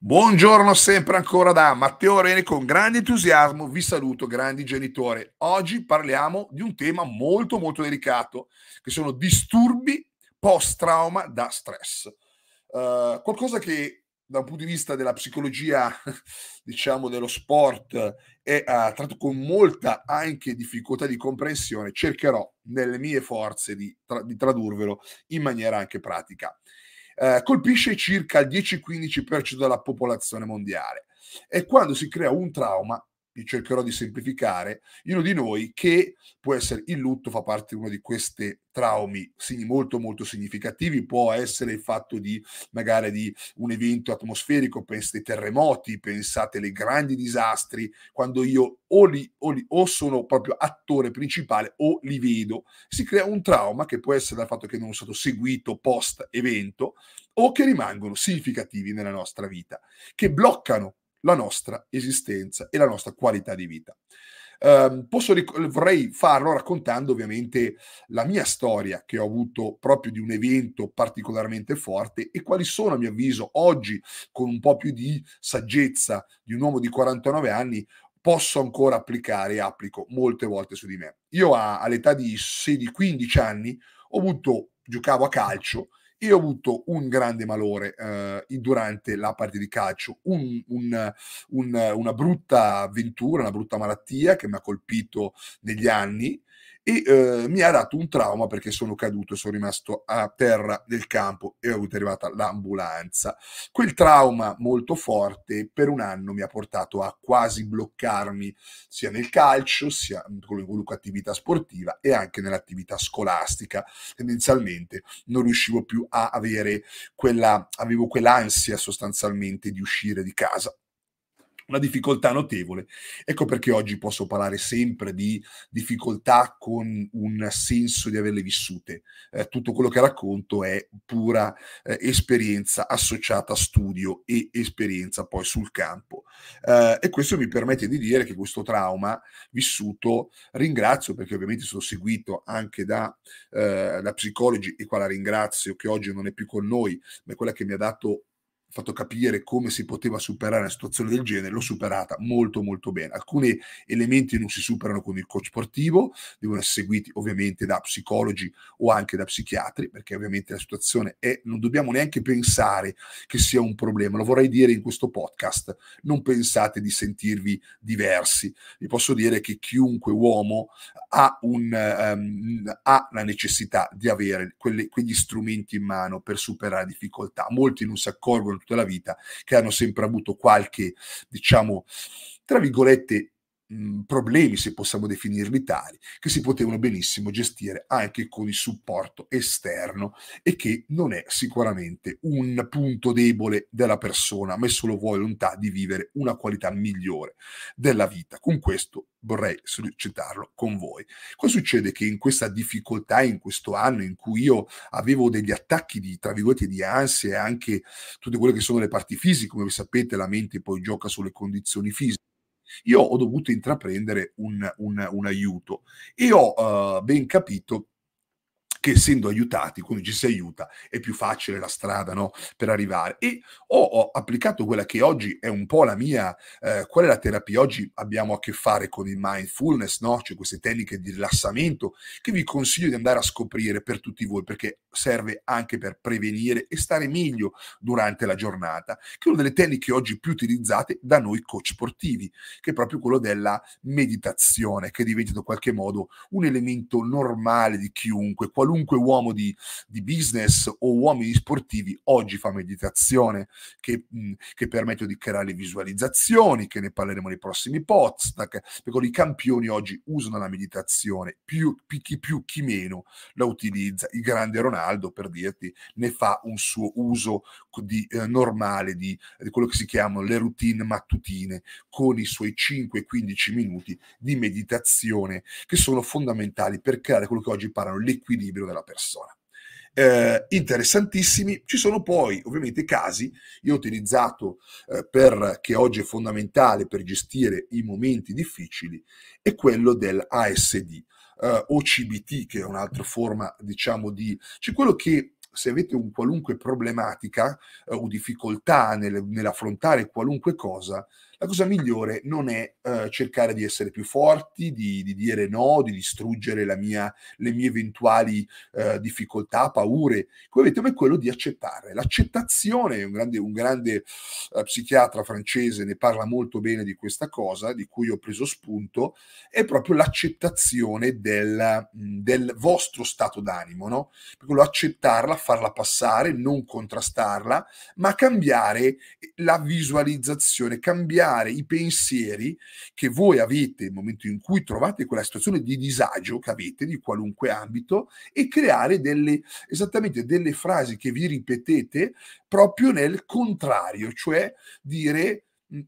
Buongiorno sempre ancora da Matteo Rene con grande entusiasmo, vi saluto grandi genitori. Oggi parliamo di un tema molto molto delicato che sono disturbi post-trauma da stress. Uh, qualcosa che dal punto di vista della psicologia, diciamo dello sport, è uh, tratto con molta anche difficoltà di comprensione, cercherò nelle mie forze di, tra- di tradurvelo in maniera anche pratica eh, colpisce circa il 10-15% della popolazione mondiale. E quando si crea un trauma, li cercherò di semplificare, in uno di noi che può essere il lutto, fa parte di uno di questi traumi molto molto significativi, può essere il fatto di magari di un evento atmosferico, pensate ai terremoti, pensate ai grandi disastri, quando io o, li, o, li, o sono proprio attore principale o li vedo, si crea un trauma che può essere dal fatto che non sono stato seguito post evento o che rimangono significativi nella nostra vita, che bloccano la nostra esistenza e la nostra qualità di vita. Eh, posso, vorrei farlo raccontando ovviamente la mia storia che ho avuto proprio di un evento particolarmente forte e quali sono a mio avviso oggi con un po' più di saggezza di un uomo di 49 anni posso ancora applicare e applico molte volte su di me. Io a, all'età di 16-15 anni ho avuto, giocavo a calcio io ho avuto un grande malore eh, durante la partita di calcio, un, un, un, una brutta avventura, una brutta malattia che mi ha colpito negli anni e eh, mi ha dato un trauma perché sono caduto e sono rimasto a terra del campo e ho avuto arrivata l'ambulanza. Quel trauma molto forte per un anno mi ha portato a quasi bloccarmi sia nel calcio, sia con qualunque attività sportiva e anche nell'attività scolastica. Tendenzialmente non riuscivo più a avere quella, avevo quell'ansia sostanzialmente di uscire di casa una difficoltà notevole. Ecco perché oggi posso parlare sempre di difficoltà con un senso di averle vissute. Eh, tutto quello che racconto è pura eh, esperienza associata a studio e esperienza poi sul campo. Eh, e questo mi permette di dire che questo trauma vissuto ringrazio perché ovviamente sono seguito anche da, eh, da psicologi e qua la ringrazio che oggi non è più con noi, ma è quella che mi ha dato fatto capire come si poteva superare una situazione del genere, l'ho superata molto molto bene. Alcuni elementi non si superano con il coach sportivo, devono essere seguiti ovviamente da psicologi o anche da psichiatri, perché ovviamente la situazione è, non dobbiamo neanche pensare che sia un problema, lo vorrei dire in questo podcast, non pensate di sentirvi diversi, vi posso dire che chiunque uomo ha, un, um, ha la necessità di avere quelle, quegli strumenti in mano per superare difficoltà, molti non si accorgono tutta la vita, che hanno sempre avuto qualche, diciamo, tra virgolette, Mhmm, problemi, se possiamo definirli tali, che si potevano benissimo gestire anche con il supporto esterno e che non è sicuramente un punto debole della persona, ma è solo volontà di vivere una qualità migliore della vita. Con questo vorrei sollecitarlo con voi. Cosa succede che in questa difficoltà, in questo anno in cui io avevo degli attacchi di, tra virgolette, di ansia e anche tutte quelle che sono le parti fisiche, come sapete la mente poi gioca sulle condizioni fisiche, io ho dovuto intraprendere un, un, un aiuto e ho uh, ben capito che essendo aiutati, quando ci si aiuta, è più facile la strada no? per arrivare. E ho, ho, applicato quella che oggi è un po' la mia, eh, qual è la terapia? Oggi abbiamo a che fare con il mindfulness, no? cioè queste tecniche di rilassamento che vi consiglio di andare a scoprire per tutti voi perché serve anche per prevenire e stare meglio durante la giornata, che è una delle tecniche oggi più utilizzate da noi coach sportivi, che è proprio quello della meditazione, che diventa in qualche modo un elemento normale di chiunque, qualunque qualunque uomo di, di business o uomini sportivi oggi fa meditazione, che, che, permette di creare visualizzazioni, che ne parleremo nei prossimi podcast, perché i campioni oggi usano la meditazione, più, chi più chi meno la utilizza. Il grande Ronaldo, per dirti, ne fa un suo uso di, eh, normale di, di quello che si chiamano le routine mattutine, con i suoi 5-15 minuti di meditazione, che sono fondamentali per creare quello che oggi parlano l'equilibrio libero della persona. Eh, interessantissimi. Ci sono poi ovviamente casi, io ho utilizzato eh, per, che oggi è fondamentale per gestire i momenti difficili, è quello dell'ASD eh, o CBT, che è un'altra forma diciamo di... Cioè quello che se avete un qualunque problematica eh, o difficoltà nel, nell'affrontare qualunque cosa, la cosa migliore non è eh, cercare di essere più forti, di, di dire no, di distruggere mia, le mie eventuali eh, difficoltà, paure. Come vedete, ma è quello di accettare. L'accettazione, un grande, un grande eh, psichiatra francese ne parla molto bene di questa cosa, di cui ho preso spunto, è proprio l'accettazione del, mm, del vostro stato d'animo, no? Quello accettarla, farla passare, non contrastarla, ma cambiare la visualizzazione, cambiare cambiare i pensieri che voi avete nel momento in cui trovate quella situazione di disagio che avete di qualunque ambito e creare delle, esattamente delle frasi che vi ripetete proprio nel contrario, cioè dire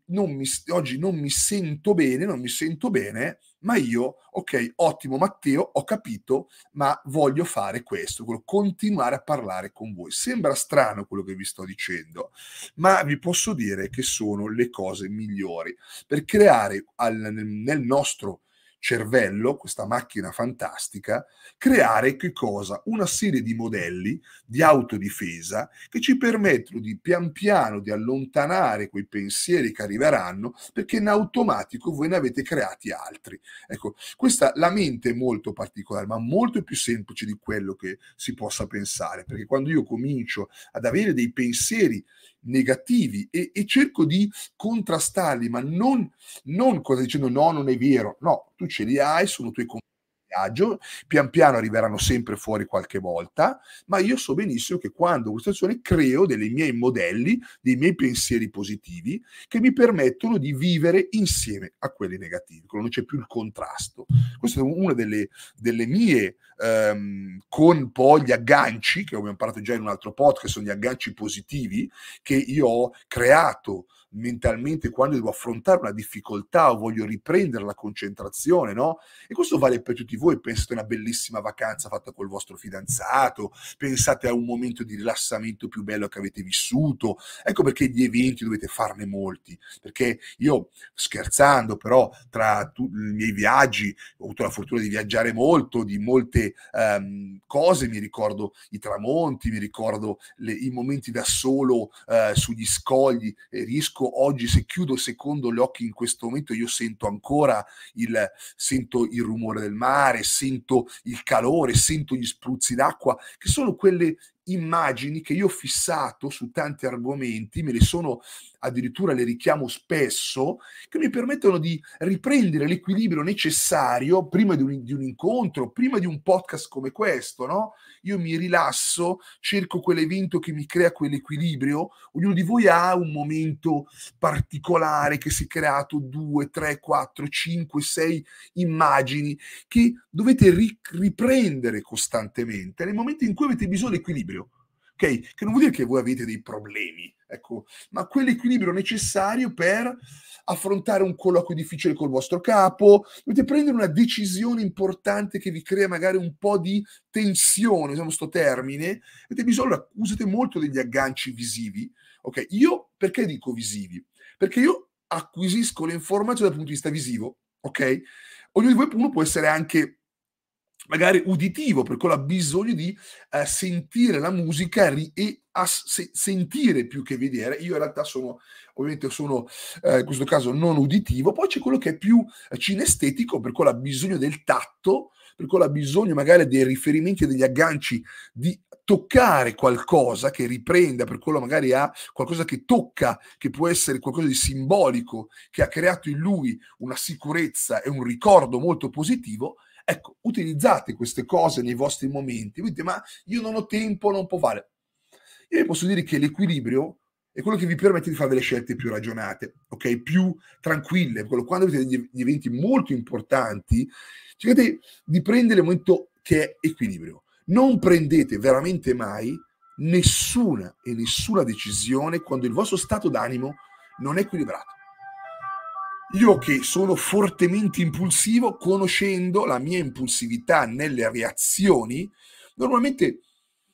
non mi, oggi non mi sento bene, non mi sento bene, ma io, ok, ottimo Matteo, ho capito, ma voglio fare questo, voglio continuare a parlare con voi. Sembra strano quello che vi sto dicendo, ma vi posso dire che sono le cose migliori per creare al, nel nostro cervello, questa macchina fantastica, creare che cosa? Una serie di modelli di autodifesa che ci permettono di pian piano di allontanare quei pensieri che arriveranno perché in automatico voi ne avete creati altri. Ecco, questa la mente è molto particolare, ma molto più semplice di quello che si possa pensare, perché quando io comincio ad avere dei pensieri negativi e, e cerco di contrastarli, ma non, non cosa dicendo no, non è vero, no, tu ce li hai, sono tuoi compagni viaggio, pian piano arriveranno sempre fuori qualche volta, ma io so benissimo che quando questa situazione creo dei miei modelli, dei miei pensieri positivi che mi permettono di vivere insieme a quelli negativi, quando non c'è più il contrasto. Questa è una delle, delle mie, ehm, con poi gli agganci, che abbiamo parlato già in un altro podcast, sono gli agganci positivi che io ho creato mentalmente quando devo affrontare una difficoltà o voglio riprendere la concentrazione, no? E questo vale per tutti voi, pensate a una bellissima vacanza fatta col vostro fidanzato, pensate a un momento di rilassamento più bello che avete vissuto, ecco perché gli eventi dovete farne molti, perché io scherzando però tra tu, i miei viaggi ho avuto la fortuna di viaggiare molto, di molte ehm, cose, mi ricordo i tramonti, mi ricordo le, i momenti da solo eh, sugli scogli, e riesco capisco oggi se chiudo secondo gli occhi in questo momento io sento ancora il, sento il rumore del mare, sento il calore, sento gli spruzzi d'acqua, che sono quelle immagini che io ho fissato su tanti argomenti, me le sono addirittura le richiamo spesso, che mi permettono di riprendere l'equilibrio necessario prima di un, di un incontro, prima di un podcast come questo, no? Io mi rilasso, cerco quell'evento che mi crea quell'equilibrio, ognuno di voi ha un momento particolare che si è creato due, tre, quattro, cinque, sei immagini che dovete riprendere costantemente nel momento in cui avete bisogno di equilibrio ok? Che non vuol dire che voi avete dei problemi, ecco, ma quell'equilibrio necessario per affrontare un colloquio difficile col vostro capo, dovete prendere una decisione importante che vi crea magari un po' di tensione, usiamo questo termine, avete bisogno, usate molto degli agganci visivi, ok? Io perché dico visivi? Perché io acquisisco le informazioni dal punto di vista visivo, ok? Ognuno di voi uno può essere anche magari uditivo, per quello ha bisogno di eh, sentire la musica ri- e as- se- sentire più che vedere. Io in realtà sono, ovviamente sono, eh, in questo caso, non uditivo. Poi c'è quello che è più cinestetico, per quello ha bisogno del tatto, per quello ha bisogno magari dei riferimenti e degli agganci di toccare qualcosa che riprenda, per quello magari ha qualcosa che tocca, che può essere qualcosa di simbolico, che ha creato in lui una sicurezza e un ricordo molto positivo, Ecco, utilizzate queste cose nei vostri momenti. Dite, ma io non ho tempo, non può fare. Io vi posso dire che l'equilibrio è quello che vi permette di fare delle scelte più ragionate, ok? Più tranquille. Quando avete degli eventi molto importanti, cercate di prendere il momento che è equilibrio. Non prendete veramente mai nessuna e nessuna decisione quando il vostro stato d'animo non è equilibrato. Io che sono fortemente impulsivo, conoscendo la mia impulsività nelle reazioni, normalmente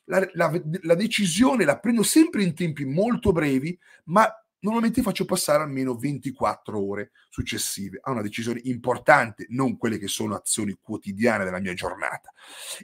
la, la, la decisione la prendo sempre in tempi molto brevi, ma normalmente faccio passare almeno 24 ore successive a una decisione importante, non quelle che sono azioni quotidiane della mia giornata.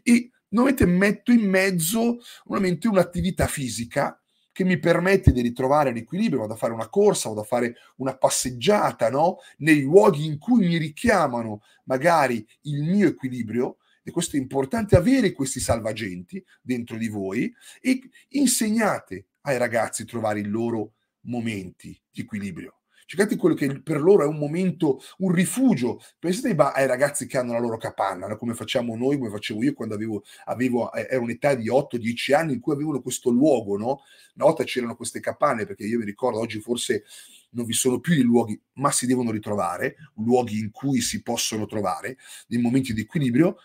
E normalmente metto in mezzo un'attività fisica che mi permette di ritrovare l'equilibrio, vado a fare una corsa, vado a fare una passeggiata, no? Nei luoghi in cui mi richiamano magari il mio equilibrio, e questo è importante avere questi salvagenti dentro di voi e insegnate ai ragazzi a trovare i loro momenti di equilibrio cercate quello che per loro è un momento, un rifugio. Pensate ai ragazzi che hanno la loro capanna, come facciamo noi, come facevo io quando avevo, avevo eh, ero un'età di 8-10 anni in cui avevano questo luogo, no? Una volta c'erano queste capanne, perché io mi ricordo oggi forse non vi sono più i luoghi, ma si devono ritrovare, luoghi in cui si possono trovare, dei momenti di equilibrio.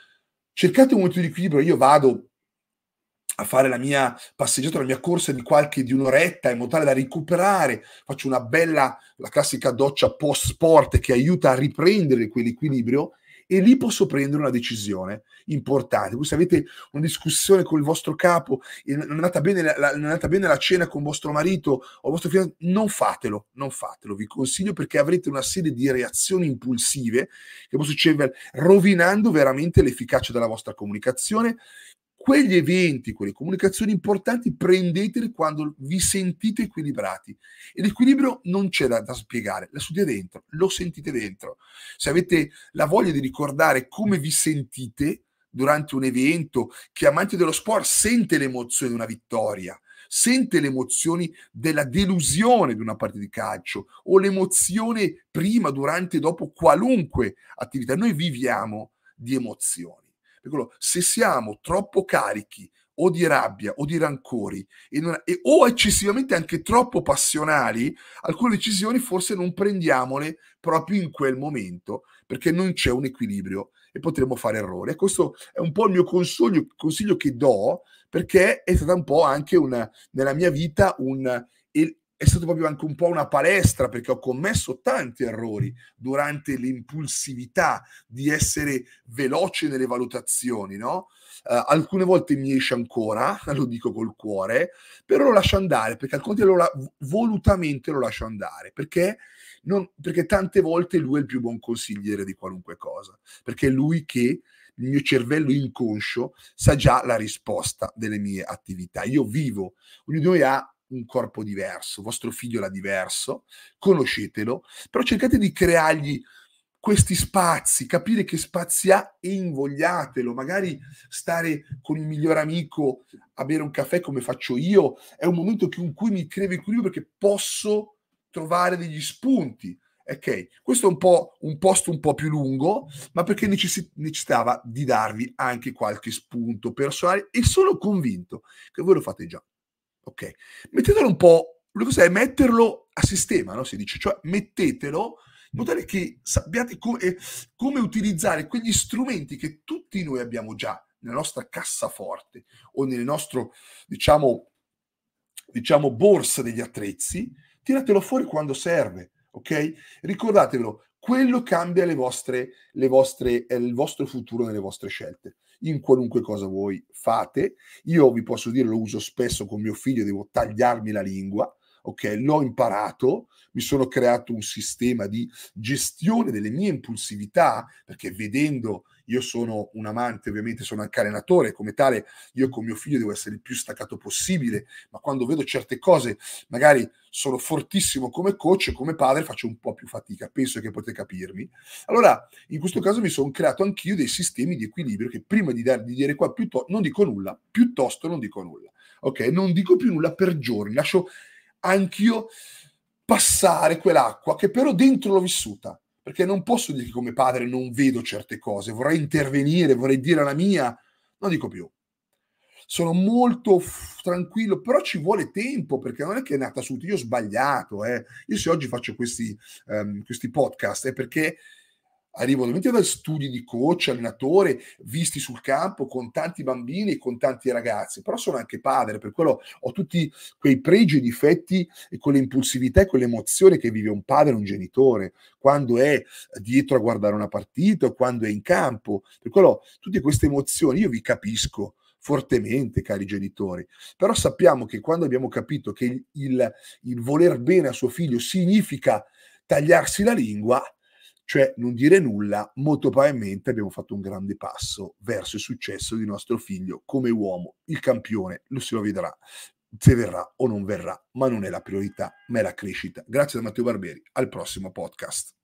Cercate un momento di equilibrio, io vado a fare la mia passeggiata, la mia corsa di qualche di un'oretta in modo tale da recuperare, faccio una bella, la classica doccia post sport che aiuta a riprendere quell'equilibrio e lì posso prendere una decisione importante. Voi se avete una discussione con il vostro capo, non è andata bene la, non è andata bene la cena con vostro marito o vostro figlio, non fatelo, non fatelo, vi consiglio perché avrete una serie di reazioni impulsive che possono succedere rovinando veramente l'efficacia della vostra comunicazione quegli eventi, quelle comunicazioni importanti, prendetele quando vi sentite equilibrati. E l'equilibrio non c'è da, da spiegare, la studia dentro, lo sentite dentro. Se avete la voglia di ricordare come vi sentite durante un evento, chi amante dello sport sente l'emozione di una vittoria, sente le emozioni della delusione di una partita di calcio o l'emozione prima, durante dopo qualunque attività. Noi viviamo di emozioni se siamo troppo carichi o di rabbia o di rancori e non, e, o eccessivamente anche troppo passionali, alcune decisioni forse non prendiamole proprio in quel momento perché non c'è un equilibrio e potremmo fare errori. E questo è un po' il mio consiglio, consiglio che do perché è stata un po' anche una, nella mia vita un, è stato proprio anche un po' una palestra perché ho commesso tanti errori durante l'impulsività di essere veloce nelle valutazioni, no? Uh, alcune volte mi esce ancora, lo dico col cuore, però lo lascio andare perché al contrario la- volutamente lo lascio andare perché, non, perché tante volte lui è il più buon consigliere di qualunque cosa, perché è lui che il mio cervello inconscio sa già la risposta delle mie attività. Io vivo, ognuno di noi ha un corpo diverso, vostro figlio l'ha diverso, conoscetelo, però cercate di creargli questi spazi, capire che spazi ha e invogliatelo, magari stare con il miglior amico a bere un caffè come faccio io, è un momento in cui mi creve equilibrio perché posso trovare degli spunti. Ok, questo è un po' un posto un po' più lungo, ma perché necessitava di darvi anche qualche spunto personale e sono convinto che voi lo fate già ok? Mettetelo un po', lo è metterlo a sistema, no? Si dice, cioè mettetelo in modo tale che sappiate come, eh, come utilizzare quegli strumenti che tutti noi abbiamo già nella nostra cassaforte o nel nostro, diciamo, diciamo, borsa degli attrezzi, tiratelo fuori quando serve, ok? Ricordatevelo, quello cambia le vostre, le vostre, eh, il vostro futuro nelle vostre scelte in qualunque cosa voi fate. Io vi posso dire, lo uso spesso con mio figlio, devo tagliarmi la lingua, ok? L'ho imparato, mi sono creato un sistema di gestione delle mie impulsività, perché vedendo io sono un amante, ovviamente sono anche allenatore, come tale io con mio figlio devo essere il più staccato possibile, ma quando vedo certe cose, magari sono fortissimo come coach come padre faccio un po' più fatica, penso che potete capirmi. Allora, in questo caso mi sono creato anch'io dei sistemi di equilibrio che prima di, dar, di dire qua piuttosto non dico nulla, piuttosto non dico nulla. Ok, non dico più nulla per giorni, lascio anch'io passare quell'acqua che però dentro l'ho vissuta perché non posso dire che come padre non vedo certe cose, vorrei intervenire, vorrei dire la mia, non dico più. Sono molto f- tranquillo, però ci vuole tempo perché non è che è nata subito. Io ho sbagliato. Eh. Io se oggi faccio questi, um, questi podcast è perché arrivo ovviamente da studi di coach, allenatore, visti sul campo con tanti bambini e con tanti ragazzi, però sono anche padre, per quello ho tutti quei pregi e difetti e quelle impulsività e quelle emozioni che vive un padre un genitore, quando è dietro a guardare una partita o quando è in campo, per quello tutte queste emozioni io vi capisco fortemente, cari genitori. Però sappiamo che quando abbiamo capito che il, il, il, voler bene a suo figlio significa tagliarsi la lingua, cioè non dire nulla, molto probabilmente abbiamo fatto un grande passo verso il successo di nostro figlio come uomo, il campione, lo si lo vedrà se verrà o non verrà, ma non è la priorità, ma è la crescita. Grazie da Matteo Barberi, al prossimo podcast.